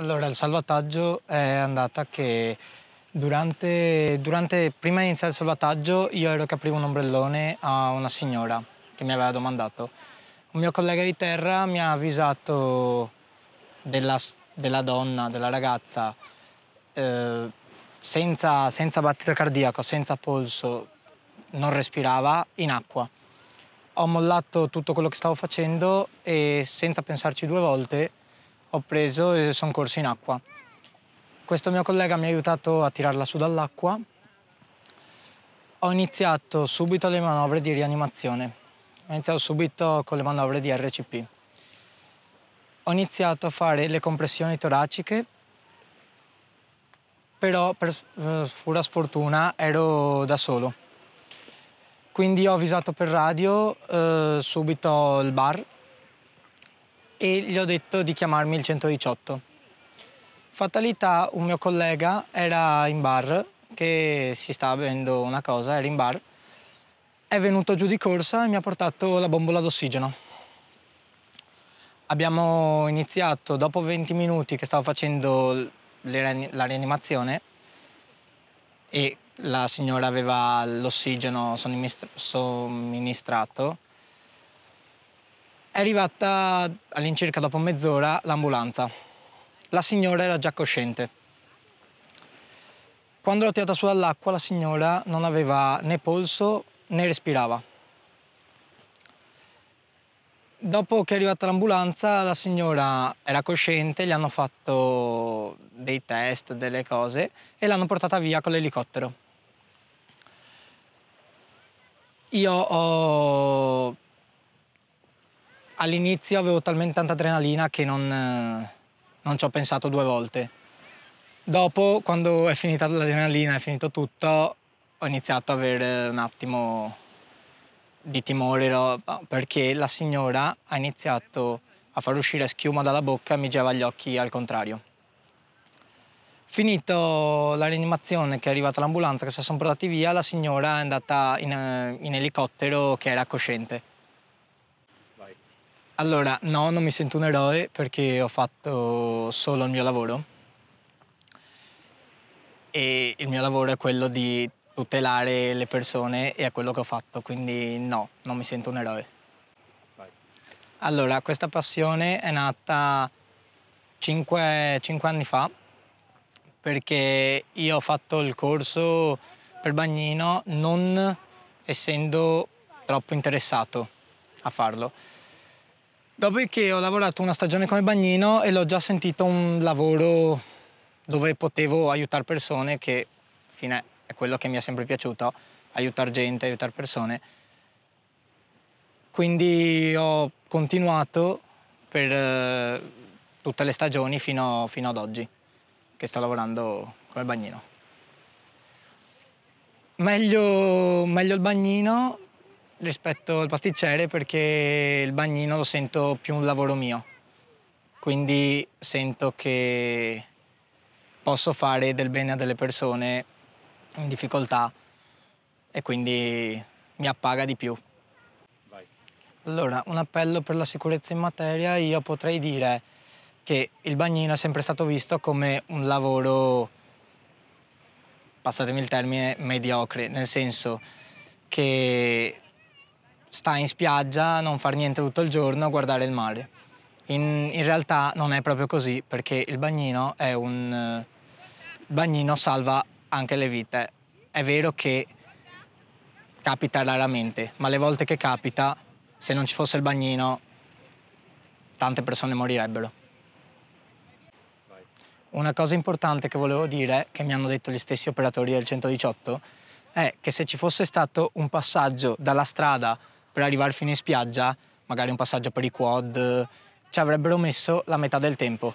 Allora, il salvataggio è andata che durante, durante, prima di iniziare il salvataggio io ero che aprivo un ombrellone a una signora che mi aveva domandato. Un mio collega di terra mi ha avvisato della, della donna, della ragazza, eh, senza, senza battito cardiaco, senza polso, non respirava, in acqua. Ho mollato tutto quello che stavo facendo e senza pensarci due volte ho preso e sono corso in acqua. Questo mio collega mi ha aiutato a tirarla su dall'acqua. Ho iniziato subito le manovre di rianimazione. Ho iniziato subito con le manovre di RCP. Ho iniziato a fare le compressioni toraciche, però per eh, pura sfortuna ero da solo. Quindi ho avvisato per radio eh, subito il bar e gli ho detto di chiamarmi il 118. Fatalità, un mio collega era in bar, che si stava bevendo una cosa, era in bar, è venuto giù di corsa e mi ha portato la bombola d'ossigeno. Abbiamo iniziato, dopo 20 minuti che stavo facendo la rianimazione e la signora aveva l'ossigeno somministrato, è arrivata all'incirca dopo mezz'ora l'ambulanza. La signora era già cosciente. Quando l'ho tirata su dall'acqua la signora non aveva né polso né respirava. Dopo che è arrivata l'ambulanza la signora era cosciente, gli hanno fatto dei test, delle cose e l'hanno portata via con l'elicottero. Io ho all'inizio avevo talmente tanta adrenalina che non, eh, non ci ho pensato due volte. Dopo, quando è finita l'adrenalina, è finito tutto, ho iniziato ad avere un attimo di timore perché la signora ha iniziato a far uscire schiuma dalla bocca e mi girava gli occhi al contrario. Finito la rianimazione che è arrivata l'ambulanza che si sono portati via, la signora è andata in, eh, in elicottero che era cosciente. Allora, no, non mi sento un eroe perché ho fatto solo il mio lavoro e il mio lavoro è quello di tutelare le persone e è quello che ho fatto, quindi no, non mi sento un eroe. Allora, questa passione è nata 5, 5 anni fa perché io ho fatto il corso per bagnino non essendo troppo interessato a farlo Dopo che ho lavorato una stagione come bagnino e l'ho già sentito un lavoro dove potevo aiutare persone, che fine è quello che mi è sempre piaciuto, aiutare gente, aiutare persone. Quindi ho continuato per eh, tutte le stagioni fino, fino ad oggi, che sto lavorando come bagnino. Meglio, meglio, il bagnino rispetto al pasticcere perché il bagnino lo sento più un lavoro mio. Quindi sento che posso fare del bene a delle persone in difficoltà e quindi mi appaga di più. Vai. Allora, un appello per la sicurezza in materia, io potrei dire che il bagnino è sempre stato visto come un lavoro, passatemi il termine, mediocre, nel senso che sta in spiaggia, non far niente tutto il giorno, guardare il mare. In, in realtà non è proprio così perché il bagnino è un... Il eh, bagnino salva anche le vite. È vero che capita raramente, ma le volte che capita, se non ci fosse il bagnino, tante persone morirebbero. Una cosa importante che volevo dire, che mi hanno detto gli stessi operatori del 118, è che se ci fosse stato un passaggio dalla strada per arrivare fino in spiaggia, magari un passaggio per i quad, ci avrebbero messo la metà del tempo.